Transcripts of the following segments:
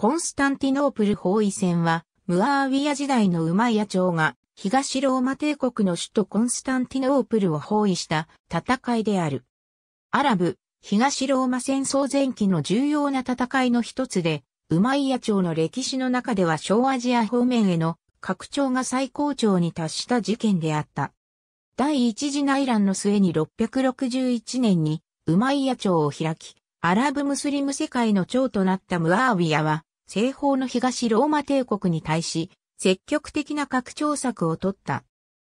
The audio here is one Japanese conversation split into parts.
コンスタンティノープル包囲戦は、ムアーウィア時代のウマイア朝が、東ローマ帝国の首都コンスタンティノープルを包囲した戦いである。アラブ、東ローマ戦争前期の重要な戦いの一つで、ウマイヤ朝の歴史の中では小アジア方面への拡張が最高潮に達した事件であった。第一次内乱の末に661年にウマイヤ朝を開き、アラブムスリム世界の長となったムアーウィアは、西方の東ローマ帝国に対し、積極的な拡張策を取った。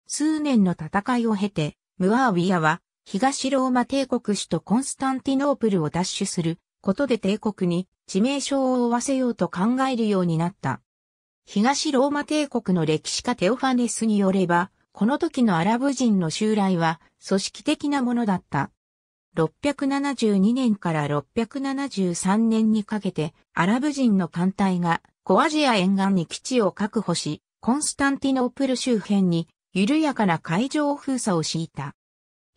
数年の戦いを経て、ムアーウィアは、東ローマ帝国首都コンスタンティノープルを奪取することで帝国に致命傷を負わせようと考えるようになった。東ローマ帝国の歴史家テオファネスによれば、この時のアラブ人の襲来は組織的なものだった。672年から673年にかけて、アラブ人の艦隊が小アジア沿岸に基地を確保し、コンスタンティノープル周辺に緩やかな海上封鎖を敷いた。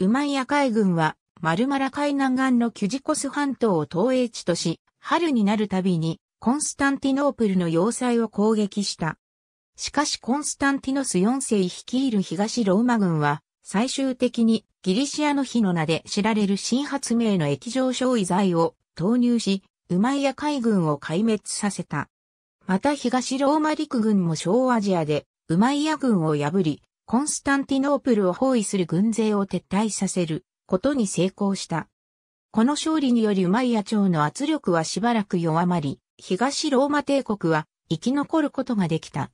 ウマイヤ海軍はマルマラ海南岸のキュジコス半島を東影地とし、春になるたびにコンスタンティノープルの要塞を攻撃した。しかしコンスタンティノス4世率いる東ローマ軍は最終的にギリシアの日の名で知られる新発明の液状消費剤を投入し、ウマイヤ海軍を壊滅させた。また東ローマ陸軍も小アジアでウマイヤ軍を破り、コンスタンティノープルを包囲する軍勢を撤退させることに成功した。この勝利によりウマイヤ朝の圧力はしばらく弱まり、東ローマ帝国は生き残ることができた。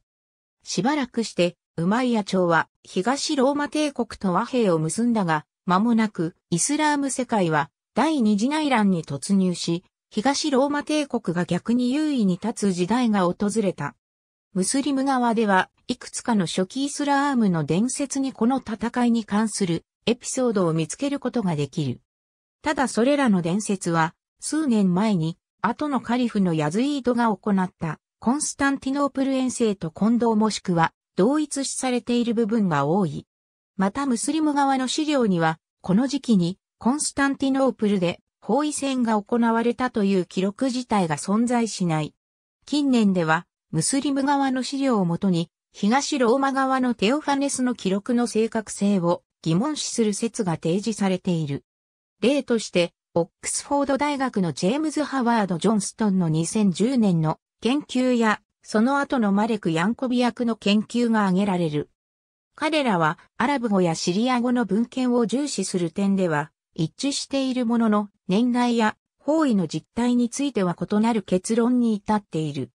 しばらくしてウマイヤ朝は東ローマ帝国と和平を結んだが、間もなくイスラーム世界は第二次内乱に突入し、東ローマ帝国が逆に優位に立つ時代が訪れた。ムスリム側では、いくつかの初期イスラームの伝説にこの戦いに関するエピソードを見つけることができる。ただそれらの伝説は、数年前に、後のカリフのヤズイードが行った、コンスタンティノープル遠征と混同もしくは、同一視されている部分が多い。またムスリム側の資料には、この時期にコンスタンティノープルで包囲戦が行われたという記録自体が存在しない。近年では、ムスリム側の資料をもとに、東ローマ側のテオファネスの記録の正確性を疑問視する説が提示されている。例として、オックスフォード大学のジェームズ・ハワード・ジョンストンの2010年の研究やその後のマレク・ヤンコビ役の研究が挙げられる。彼らはアラブ語やシリア語の文献を重視する点では一致しているものの年代や方位の実態については異なる結論に至っている。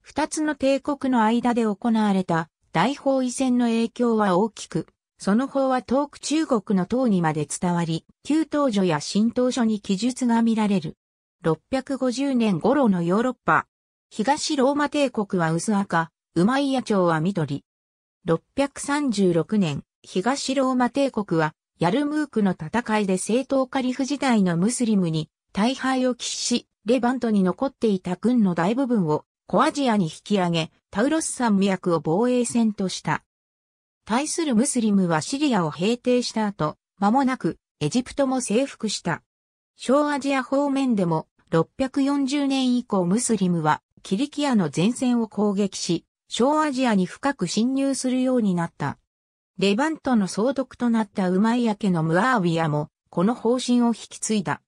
二つの帝国の間で行われた大包囲戦の影響は大きく、その方は遠く中国の唐にまで伝わり、旧東書や新東書に記述が見られる。650年頃のヨーロッパ、東ローマ帝国は薄赤、ウマイヤ朝は緑。636年、東ローマ帝国は、ヤルムークの戦いで正統カリフ時代のムスリムに大敗を喫し、レバントに残っていた軍の大部分をコアジアに引き上げ、タウロス山脈を防衛戦とした。対するムスリムはシリアを平定した後、間もなくエジプトも征服した。小アジア方面でも640年以降ムスリムはキリキアの前線を攻撃し、小アジアに深く侵入するようになった。レバントの総督となったウマイヤ家のムアーウィアも、この方針を引き継いだ。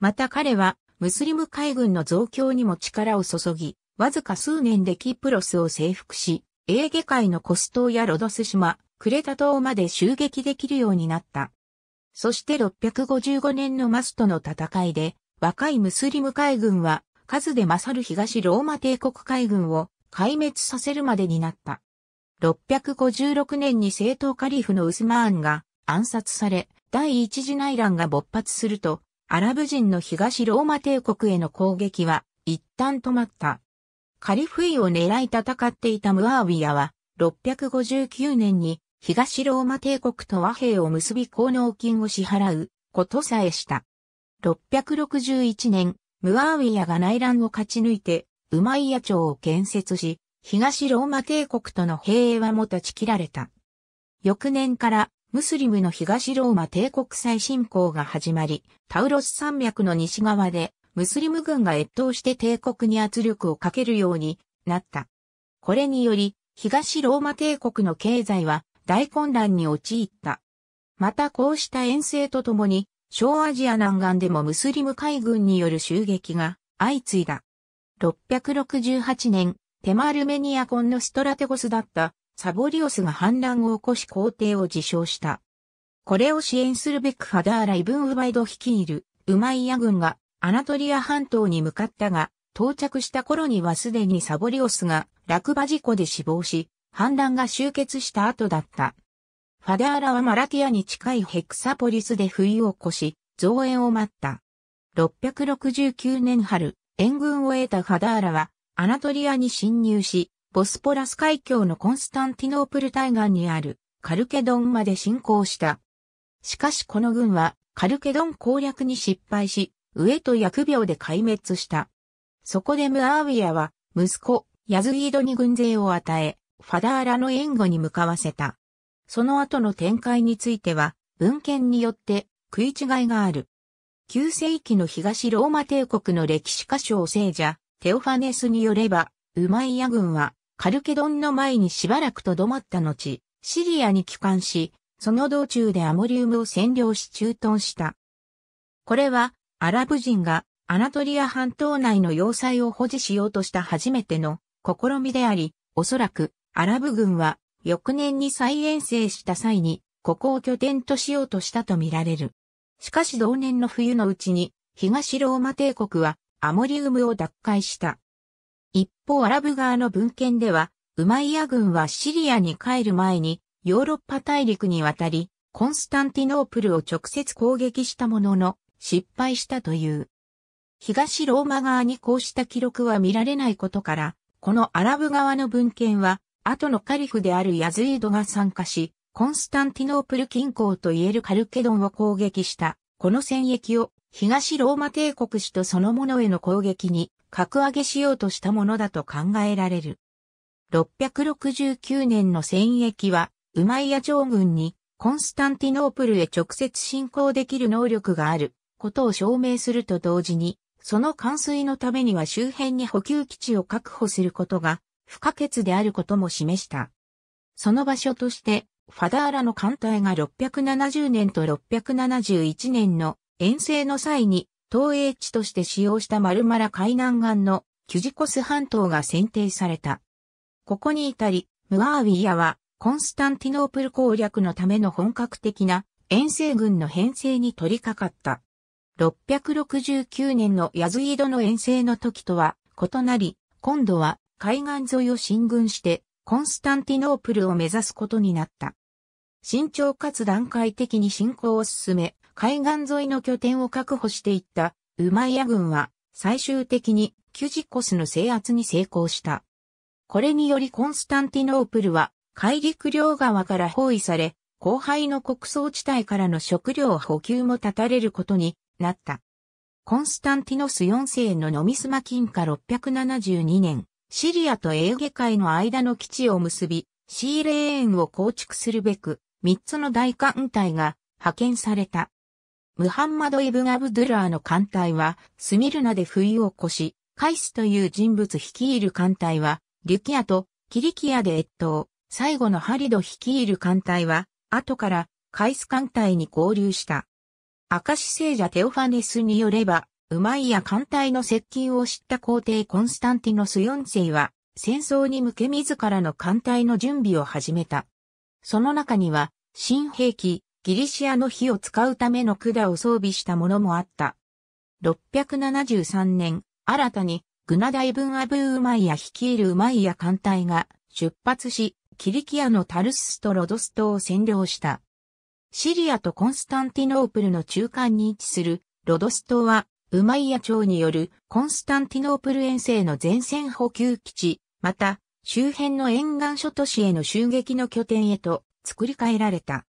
また彼は、ムスリム海軍の増強にも力を注ぎ、わずか数年でキプロスを征服し、エーゲ海のコス島やロドス島、クレタ島まで襲撃できるようになった。そして655年のマストの戦いで、若いムスリム海軍は数で勝る東ローマ帝国海軍を壊滅させるまでになった。656年に正統カリフのウスマーンが暗殺され、第一次内乱が勃発すると、アラブ人の東ローマ帝国への攻撃は一旦止まった。カリフイを狙い戦っていたムアーウィアは、659年に東ローマ帝国と和平を結び功能金を支払うことさえした。661年、ムアーウィアが内乱を勝ち抜いて、ウマイヤ朝を建設し、東ローマ帝国との平和も断ち切られた。翌年からムスリムの東ローマ帝国再侵攻が始まり、タウロス山脈の西側でムスリム軍が越冬して帝国に圧力をかけるようになった。これにより、東ローマ帝国の経済は大混乱に陥った。またこうした遠征とともに、小アジア南岸でもムスリム海軍による襲撃が相次いだ。668年、テマルメニアコンのストラテゴスだったサボリオスが反乱を起こし皇帝を自称した。これを支援するべくハダーラ・イブン・ウバイド率いるウマイヤ軍がアナトリア半島に向かったが、到着した頃にはすでにサボリオスが落馬事故で死亡し、反乱が終結した後だった。ファダーラはマラティアに近いヘクサポリスで冬を越し、増援を待った。669年春、援軍を得たファダーラは、アナトリアに侵入し、ボスポラス海峡のコンスタンティノープル対岸にあるカルケドンまで侵攻した。しかしこの軍はカルケドン攻略に失敗し、上と疫病で壊滅した。そこでムアーウィアは息子、ヤズイードに軍勢を与え、ファダーラの援護に向かわせた。その後の展開については、文献によって食い違いがある。9世紀の東ローマ帝国の歴史家小聖者、テオファネスによれば、ウマイヤ軍はカルケドンの前にしばらくとどまった後、シリアに帰還し、その道中でアモリウムを占領し駐屯した。これは、アラブ人がアナトリア半島内の要塞を保持しようとした初めての試みであり、おそらくアラブ軍は翌年に再遠征した際に、ここを拠点としようとしたとみられる。しかし同年の冬のうちに、東ローマ帝国はアモリウムを奪回した。一方アラブ側の文献では、ウマイヤ軍はシリアに帰る前に、ヨーロッパ大陸に渡り、コンスタンティノープルを直接攻撃したものの、失敗したという。東ローマ側にこうした記録は見られないことから、このアラブ側の文献は後のカリフであるヤズイードが参加し、コンスタンティノープル近郊といえるカルケドンを攻撃した。この戦役を東ローマ帝国史とそのものへの攻撃に格上げしようとしたものだと考えられる。669年の戦役は、ウマイヤ将軍にコンスタンティノープルへ直接進行できる能力があることを証明すると同時に、その冠水のためには周辺に補給基地を確保することが不可欠であることも示した。その場所として、ファダーラの艦隊が670年と671年の遠征の際に、東映地として使用したマルマラ海南岸のキュジコス半島が選定された。ここに至り、ムアーウィアはコンスタンティノープル攻略のための本格的な遠征軍の編成に取り掛かった。669年のヤズイドの遠征の時とは異なり、今度は海岸沿いを進軍して、コンスタンティノープルを目指すことになった。慎重かつ段階的に進行を進め、海岸沿いの拠点を確保していったウマイヤ軍は最終的にキュジコスの制圧に成功した。これによりコンスタンティノープルは海陸両側から包囲され、後輩の国葬地帯からの食料補給も断たれることになった。コンスタンティノス4世のノミスマ金貨672年、シリアとエーゲ海の間の基地を結び、シーレーンを構築するべく、三つの大艦隊が派遣された。ムハンマド・イブン・アブドゥラーの艦隊は、スミルナで冬を越し、カイスという人物率いる艦隊は、リュキアとキリキアで越冬、最後のハリド率いる艦隊は、後からカイス艦隊に合流した。アカシ聖者テオファネスによれば、ウマイヤ艦隊の接近を知った皇帝コンスタンティノス4世は、戦争に向け自らの艦隊の準備を始めた。その中には、新兵器、ギリシアの火を使うための管を装備したものもあった。673年、新たに、グナダイブン・アブー・ウマイヤ率いるウマイヤ艦隊が出発し、キリキアのタルススとロドス島を占領した。シリアとコンスタンティノープルの中間に位置するロドス島はウマイヤ朝によるコンスタンティノープル遠征の前線補給基地、また周辺の沿岸諸都市への襲撃の拠点へと作り変えられた。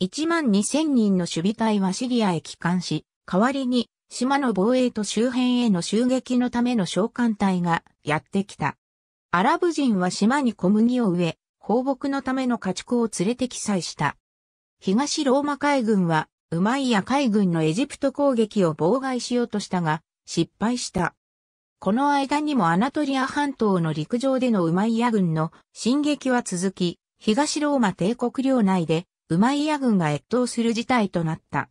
1万2000人の守備隊はシリアへ帰還し、代わりに島の防衛と周辺への襲撃のための召喚隊がやってきた。アラブ人は島に小麦を植え、放牧のための家畜を連れて記載した。東ローマ海軍はウマイヤ海軍のエジプト攻撃を妨害しようとしたが、失敗した。この間にもアナトリア半島の陸上でのウマイヤ軍の進撃は続き、東ローマ帝国領内でウマイヤ軍が越冬する事態となった。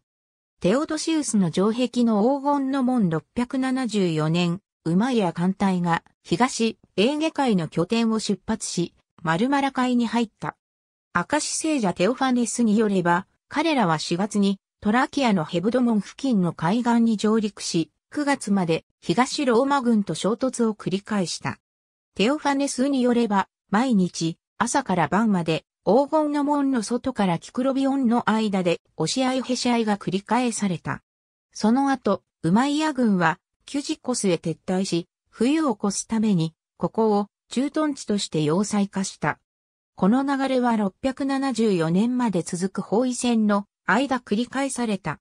テオドシウスの城壁の黄金の門674年、ウマイヤ艦隊が東エーゲ海の拠点を出発し、マルマラ海に入った。カシ聖者テオファネスによれば、彼らは4月にトラキアのヘブドモン付近の海岸に上陸し、9月まで東ローマ軍と衝突を繰り返した。テオファネスによれば、毎日、朝から晩まで、黄金の門の外からキクロビオンの間で、押し合いへし合いが繰り返された。その後、ウマイヤ軍は、キュジコスへ撤退し、冬を越すために、ここを駐屯地として要塞化した。この流れは674年まで続く包囲戦の間繰り返された。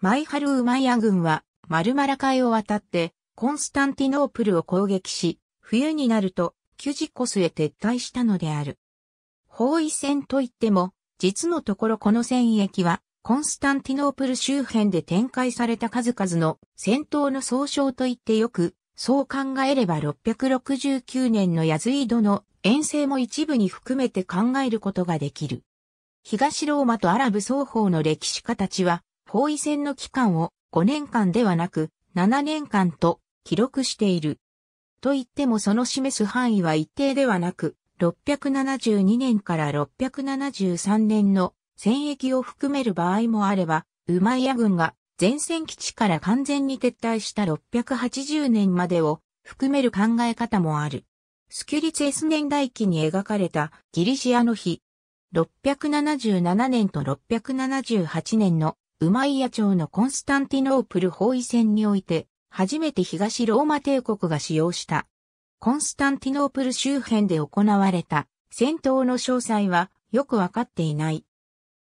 マイハル・ウマイア軍はマルマラ海を渡ってコンスタンティノープルを攻撃し、冬になるとキュジコスへ撤退したのである。包囲戦といっても、実のところこの戦役はコンスタンティノープル周辺で展開された数々の戦闘の総称といってよく、そう考えれば669年のヤズイドの遠征も一部に含めて考えることができる。東ローマとアラブ双方の歴史家たちは、包囲戦の期間を5年間ではなく、7年間と記録している。と言ってもその示す範囲は一定ではなく、672年から673年の戦役を含める場合もあれば、ウマイヤ軍が前線基地から完全に撤退した680年までを含める考え方もある。スキュリツ S ス年代記に描かれたギリシアの日、677年と678年のウマイヤ朝のコンスタンティノープル包囲戦において、初めて東ローマ帝国が使用した。コンスタンティノープル周辺で行われた戦闘の詳細はよくわかっていない。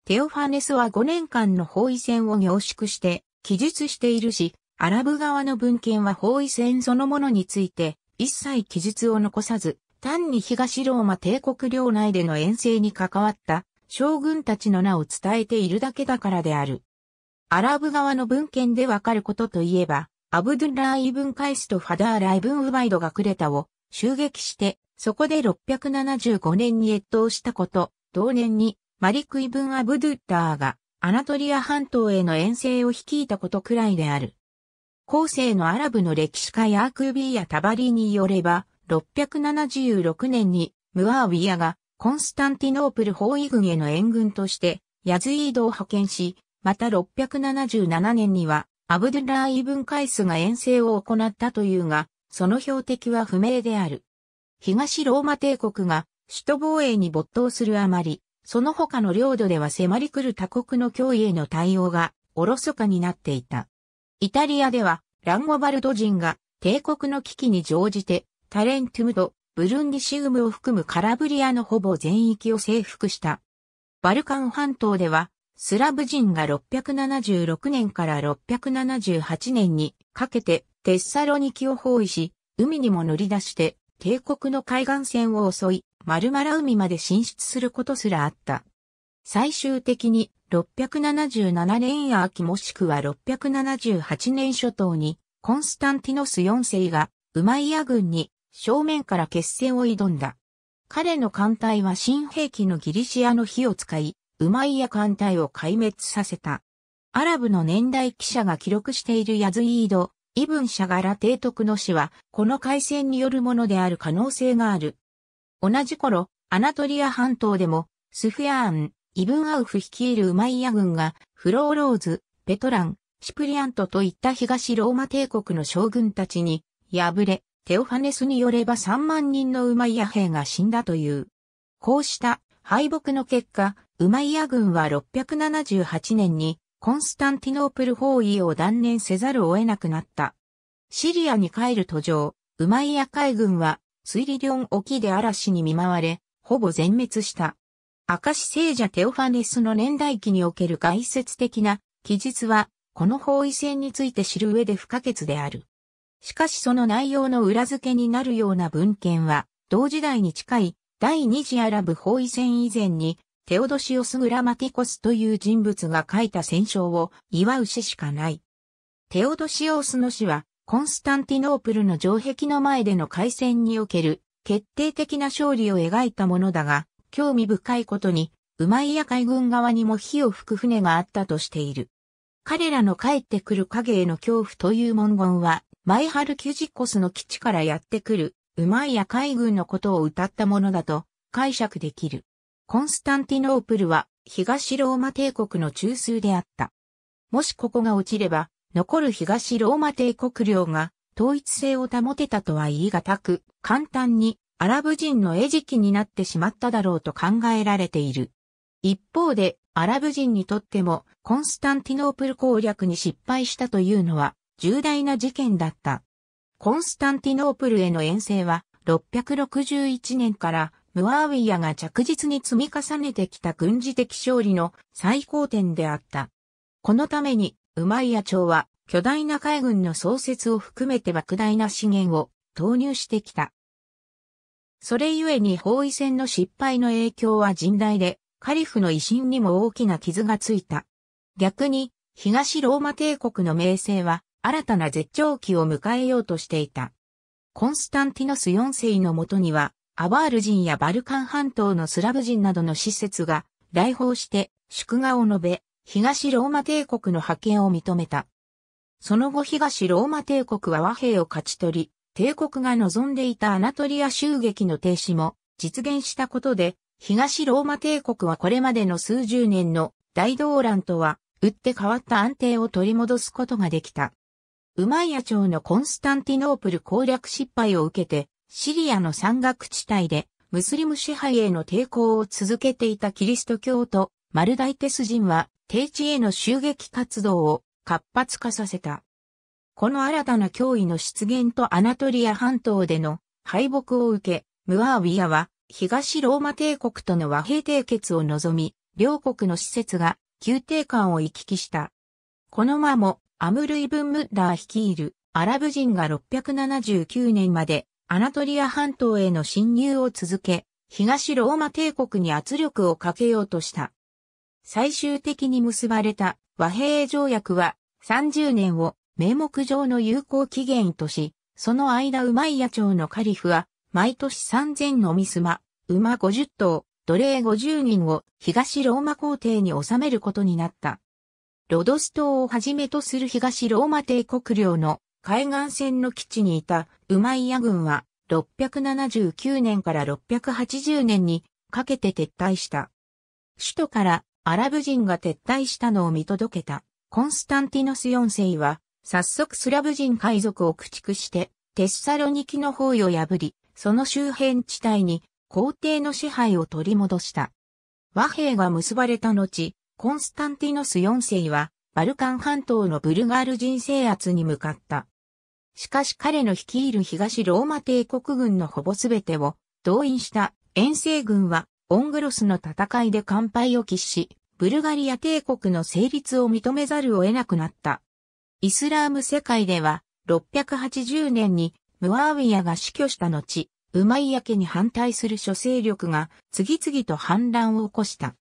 テオファネスは5年間の包囲戦を凝縮して記述しているし、アラブ側の文献は包囲戦そのものについて一切記述を残さず、単に東ローマ帝国領内での遠征に関わった将軍たちの名を伝えているだけだからである。アラブ側の文献でわかることといえば、アブドゥラーイブン・カイスとファダーライブン・ウバイドがクレタを襲撃して、そこで675年に越冬したこと、同年にマリク・イブン・アブドゥッダーがアナトリア半島への遠征を率いたことくらいである。後世のアラブの歴史家ヤークービーやタバリーによれば、676年にムアーウィアがコンスタンティノープル包囲軍への援軍としてヤズイードを派遣し、また677年にはアブドゥラーイブンカイスが遠征を行ったというが、その標的は不明である。東ローマ帝国が首都防衛に没頭するあまり、その他の領土では迫り来る他国の脅威への対応がおろそかになっていた。イタリアではランゴバルド人が帝国の危機に乗じてタレントムとブルンディシウムを含むカラブリアのほぼ全域を征服した。バルカン半島では、スラブ人が676年から678年にかけてテッサロニキを包囲し、海にも乗り出して帝国の海岸線を襲い、マルマラ海まで進出することすらあった。最終的に677年や秋もしくは678年初頭にコンスタンティノス4世がウマイヤ軍に正面から決戦を挑んだ。彼の艦隊は新兵器のギリシアの火を使い、ウマイヤ艦隊を壊滅させた。アラブの年代記者が記録しているヤズイード、イブン・シャガラ提督の死は、この海戦によるものである可能性がある。同じ頃、アナトリア半島でも、スフヤアーン、イブン・アウフ率いるウマイヤ軍が、フローローズ、ペトラン、シプリアントといった東ローマ帝国の将軍たちに、敗れ、テオファネスによれば3万人のウマイヤ兵が死んだという。こうした敗北の結果、ウマイヤ軍は678年にコンスタンティノープル包囲を断念せざるを得なくなった。シリアに帰る途上、ウマイヤ海軍は推理。リリョン沖で嵐に見舞われ、ほぼ全滅した。明石聖者テオファネスの年代記における概説的な記述は、この包囲戦について知る上で不可欠である。しかしその内容の裏付けになるような文献は、同時代に近い第二次アラブ包囲戦以前に、テオドシオス・グラマティコスという人物が書いた戦勝を祝う詩しかない。テオドシオスの詩は、コンスタンティノープルの城壁の前での海戦における決定的な勝利を描いたものだが、興味深いことに、ウマイヤ海軍側にも火を吹く船があったとしている。彼らの帰ってくる影への恐怖という文言は、マイハルキュジコスの基地からやってくる、ウマイ海軍のことを歌ったものだと解釈できる。コンスタンティノープルは東ローマ帝国の中枢であった。もしここが落ちれば、残る東ローマ帝国領が統一性を保てたとは言い難く、簡単にアラブ人の餌食になってしまっただろうと考えられている。一方で、アラブ人にとってもコンスタンティノープル攻略に失敗したというのは重大な事件だった。コンスタンティノープルへの遠征は661年からムアーウィアが着実に積み重ねてきた軍事的勝利の最高点であった。このために、ウマイア朝は巨大な海軍の創設を含めて莫大な資源を投入してきた。それゆえに包囲戦の失敗の影響は甚大で、カリフの威信にも大きな傷がついた。逆に、東ローマ帝国の名声は新たな絶頂期を迎えようとしていた。コンスタンティノス4世のもとには、アバール人やバルカン半島のスラブ人などの施設が来訪して祝賀を述べ、東ローマ帝国の覇権を認めた。その後東ローマ帝国は和平を勝ち取り、帝国が望んでいたアナトリア襲撃の停止も実現したことで、東ローマ帝国はこれまでの数十年の大動乱とは、打って変わった安定を取り戻すことができた。ウマイヤ朝のコンスタンティノープル攻略失敗を受けて、シリアの山岳地帯で、ムスリム支配への抵抗を続けていたキリスト教徒、マルダイテス人は、低地への襲撃活動を活発化させた。この新たな脅威の出現とアナトリア半島での敗北を受け、ムアーウィアは東ローマ帝国との和平締結を望み、両国の施設が宮廷間を行き来した。この間もアムルイブン・ムッラー率いるアラブ人が679年までアナトリア半島への侵入を続け、東ローマ帝国に圧力をかけようとした。最終的に結ばれた和平条約は30年を名目上の有効期限とし、その間ウマイヤ朝のカリフは毎年3000のミスマ、馬50頭、奴隷50人を東ローマ皇帝に収めることになった。ロドス島をはじめとする東ローマ帝国領の海岸線の基地にいたウマイヤ軍は679年から680年にかけて撤退した。首都からアラブ人が撤退したのを見届けたコンスタンティノス4世は早速スラブ人海賊を駆逐してテッサロニキの方位を破り、その周辺地帯に皇帝の支配を取り戻した。和平が結ばれた後、コンスタンティノス4世は、バルカン半島のブルガール人制圧に向かった。しかし彼の率いる東ローマ帝国軍のほぼすべてを動員した遠征軍はオングロスの戦いで完敗を喫し、ブルガリア帝国の成立を認めざるを得なくなった。イスラーム世界では680年にムアーウィアが死去した後、ウマイヤ家に反対する諸勢力が次々と反乱を起こした。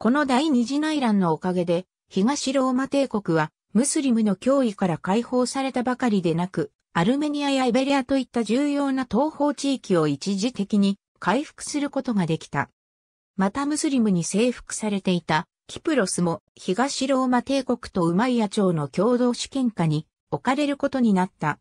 この第二次内乱のおかげで、東ローマ帝国は、ムスリムの脅威から解放されたばかりでなく、アルメニアやイベリアといった重要な東方地域を一時的に回復することができた。またムスリムに征服されていたキプロスも東ローマ帝国とウマイア朝の共同主権下に置かれることになった。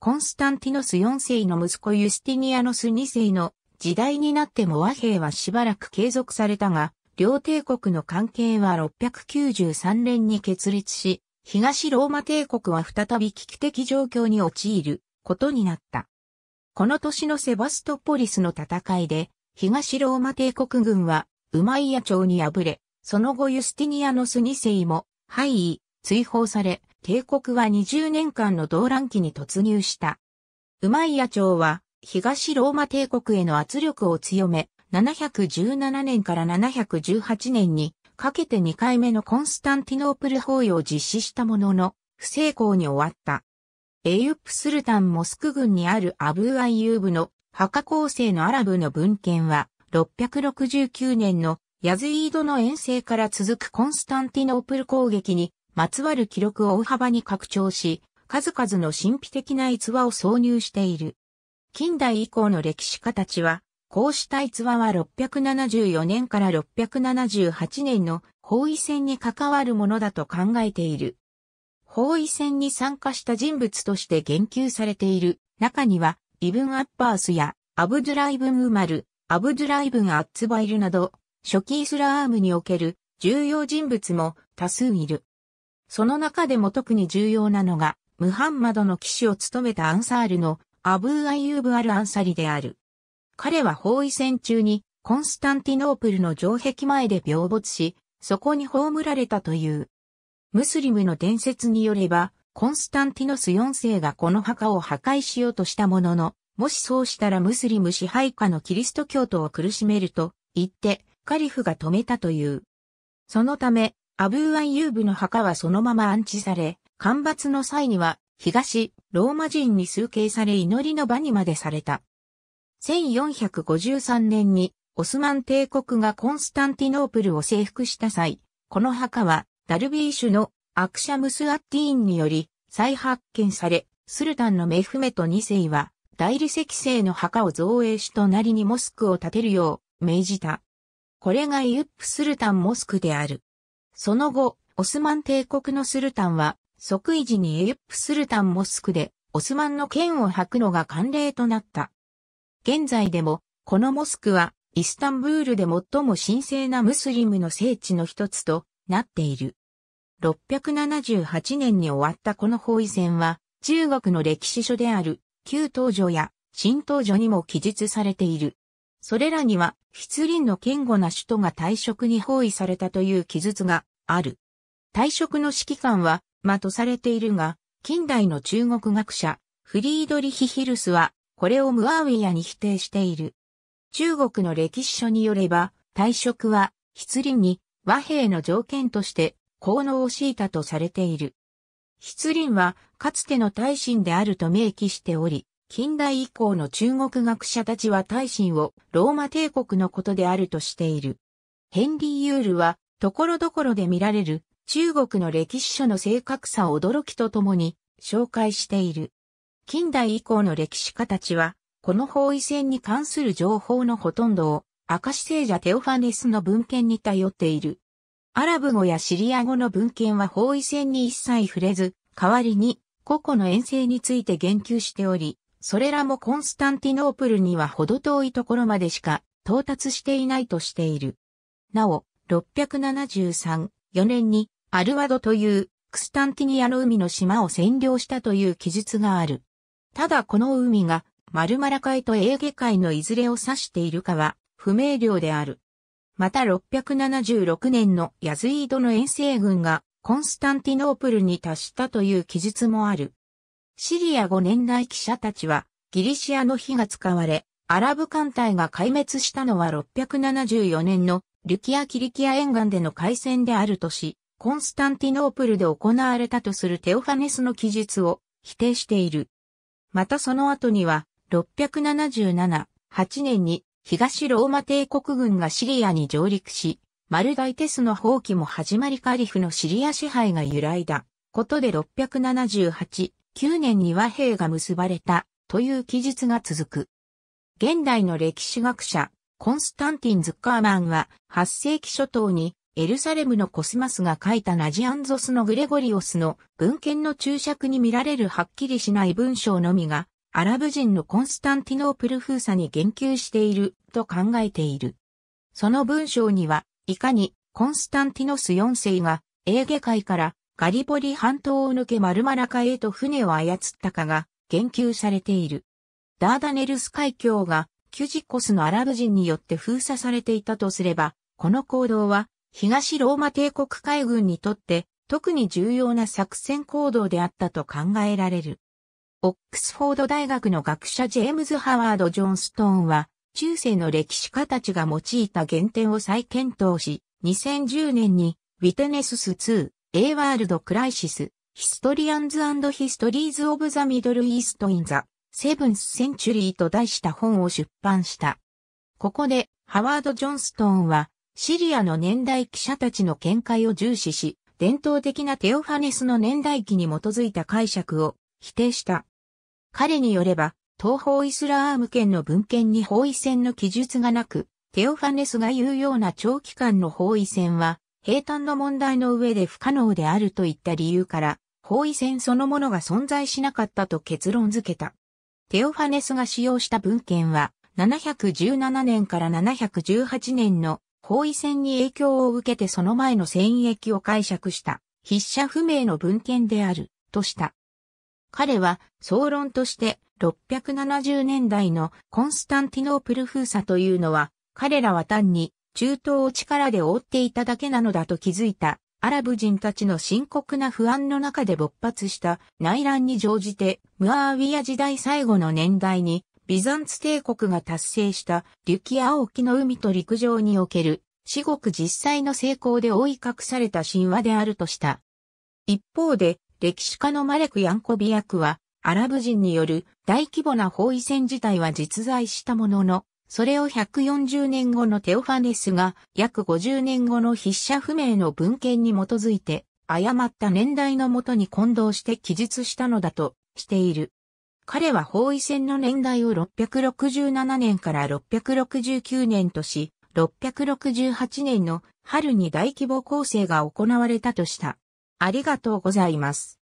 コンスタンティノス4世の息子ユスティニアノス2世の時代になっても和平はしばらく継続されたが、両帝国の関係は693年に決裂し、東ローマ帝国は再び危機的状況に陥ることになった。この年のセバストポリスの戦いで、東ローマ帝国軍は、ウマイヤ朝に敗れ、その後ユスティニアノス2世も、敗位、追放され、帝国は20年間の動乱期に突入した。ウマイヤ朝は、東ローマ帝国への圧力を強め、717年から718年にかけて2回目のコンスタンティノープル包囲を実施したものの、不成功に終わった。エユップスルタンモスク軍にあるアブーアイユーブの墓構成のアラブの文献は、669年のヤズイードの遠征から続くコンスタンティノープル攻撃にまつわる記録を大幅に拡張し、数々の神秘的な逸話を挿入している。近代以降の歴史家たちは、こうした逸話は674年から678年の包囲戦に関わるものだと考えている。包囲戦に参加した人物として言及されている中には、イブン・アッバースやアブドゥライブン・ウマル、アブドゥライブン・アッツバイルなど、初期イスラームにおける重要人物も多数いる。その中でも特に重要なのが、ムハンマドの騎士を務めたアンサールのアブー・アイユーブ・アル・アンサリである。彼は包囲戦中にコンスタンティノープルの城壁前で病没し、そこに葬られたという。ムスリムの伝説によれば、コンスタンティノス4世がこの墓を破壊しようとしたものの、もしそうしたらムスリム支配下のキリスト教徒を苦しめると言って、カリフが止めたという。そのため、アブーアンユーブの墓はそのまま安置され、干ばつの際には東、ローマ人に崇敬され祈りの場にまでされた。1453年にオスマン帝国がコンスタンティノープルを征服した際、この墓はダルビーシュのアクシャムスアッティーンにより再発見され、スルタンのメフメト2世は大理石製の墓を造営しとなりにモスクを建てるよう命じた。これがイユップスルタンモスクである。その後、オスマン帝国のスルタンは即位時にイユップスルタンモスクでオスマンの剣を吐くのが慣例となった。現在でも、このモスクは、イスタンブールで最も神聖なムスリムの聖地の一つとなっている。678年に終わったこの包囲戦は、中国の歴史書である、旧東女や新東女にも記述されている。それらには、筆林の堅固な首都が退職に包囲されたという記述がある。退職の指揮官は、まとされているが、近代の中国学者、フリードリヒヒルスは、これをムアウィヤに否定している。中国の歴史書によれば、退職は、筆倫に和平の条件として効能を強いたとされている。筆倫は、かつての大臣であると明記しており、近代以降の中国学者たちは大臣をローマ帝国のことであるとしている。ヘンリー・ユールは、ところどころで見られる中国の歴史書の正確さを驚きとともに紹介している。近代以降の歴史家たちは、この包囲戦に関する情報のほとんどを、明石聖者テオファネスの文献に頼っている。アラブ語やシリア語の文献は包囲戦に一切触れず、代わりに個々の遠征について言及しており、それらもコンスタンティノープルには程遠いところまでしか到達していないとしている。なお、673、4年にアルワドというクスタンティニアの海の島を占領したという記述がある。ただこの海がマルマラ海とエーゲ海のいずれを指しているかは不明瞭である。また676年のヤズイードの遠征軍がコンスタンティノープルに達したという記述もある。シリア5年代記者たちはギリシアの火が使われ、アラブ艦隊が壊滅したのは674年のルキア・キリキア沿岸での海戦であるとし、コンスタンティノープルで行われたとするテオファネスの記述を否定している。またその後には、677、8年に東ローマ帝国軍がシリアに上陸し、マルダイテスの放棄も始まりカリフのシリア支配が由来だ。ことで678、9年に和平が結ばれたという記述が続く。現代の歴史学者、コンスタンティン・ズッカーマンは8世紀初頭にエルサレムのコスマスが書いたナジアンゾスのグレゴリオスの文献の注釈に見られるはっきりしない文章のみが、アラブ人のコンスタンティノープル封鎖に言及していると考えている。その文章には、いかにコンスタンティノス4世がエーゲ海からガリポリ半島を抜けマルマラ海へと船を操ったかが言及されている。ダーダネルス海峡がキュジコスのアラブ人によって封鎖されていたとすれば、この行動は東ローマ帝国海軍にとって特に重要な作戦行動であったと考えられる。オックスフォード大学の学者ジェームズ・ハワード・ジョンストーンは、中世の歴史家たちが用いた原点を再検討し、2010年に、ウィテネスス2、A ワールド・クライシス、ヒストリアンズヒストリーズ・オブ・ザ・ミドル・イースト・イン・ザ・セブンス・センチュリーと題した本を出版した。ここで、ハワード・ジョンストーンは、シリアの年代記者たちの見解を重視し、伝統的なテオファネスの年代記に基づいた解釈を否定した。彼によれば、東方イスラーム圏の文献に包囲戦の記述がなく、テオファネスが言うような長期間の包囲戦は、平坦の問題の上で不可能であるといった理由から、包囲戦そのものが存在しなかったと結論付けた。テオファネスが使用した文献は、717年から718年の包囲戦に影響を受けてその前の戦役を解釈した筆者不明の文献である、とした。彼は、総論として、670年代のコンスタンティノープル封鎖というのは、彼らは単に中東を力で覆っていただけなのだと気づいたアラブ人たちの深刻な不安の中で勃発した内乱に乗じてムアーウィア時代最後の年代にビザンツ帝国が達成したリュキア沖の海と陸上における至極実際の成功で覆い隠された神話であるとした。一方で、歴史家のマレク・ヤンコビアクは、アラブ人による大規模な包囲戦自体は実在したものの、それを140年後のテオファネスが約50年後の筆者不明の文献に基づいて誤った年代のもとに混同して記述したのだとしている。彼は包囲戦の年代を667年から669年とし、668年の春に大規模攻勢が行われたとした。ありがとうございます。